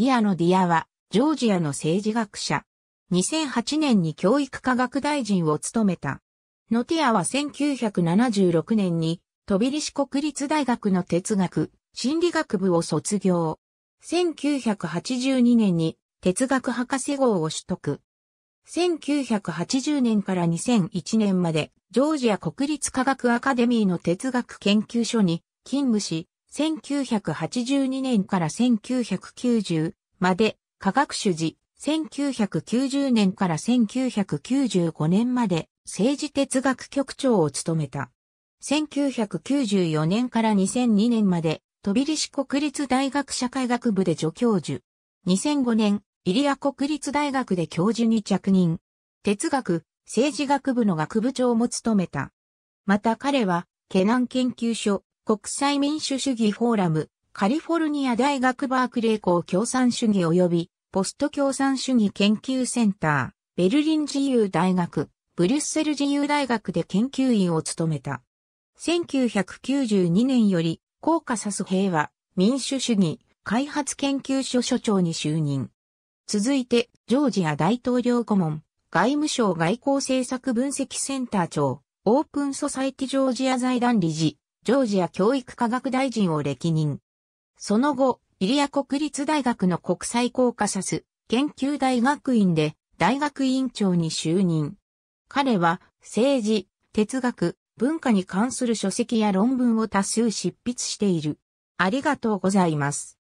ディアのディアは、ジョージアの政治学者。2008年に教育科学大臣を務めた。ノティアは1976年に、飛びリシ国立大学の哲学、心理学部を卒業。1982年に哲学博士号を取得。1980年から2001年まで、ジョージア国立科学アカデミーの哲学研究所に勤務し、1982年から1990まで、科学主事、1990年から1995年まで、政治哲学局長を務めた。1994年から2002年まで、飛びシ国立大学社会学部で助教授。2005年、リア国立大学で教授に着任。哲学、政治学部の学部長も務めた。また彼は、ケナン研究所、国際民主主義フォーラム、カリフォルニア大学バークレー校共産主義及びポスト共産主義研究センター、ベルリン自由大学、ブリュッセル自由大学で研究員を務めた。1992年より、コーカサス平和、民主主義、開発研究所所長に就任。続いて、ジョージア大統領顧問、外務省外交政策分析センター長、オープンソサイティジョージア財団理事、ジョージア教育科学大臣を歴任。その後、イリア国立大学の国際コーカサス研究大学院で大学院長に就任。彼は政治、哲学、文化に関する書籍や論文を多数執筆している。ありがとうございます。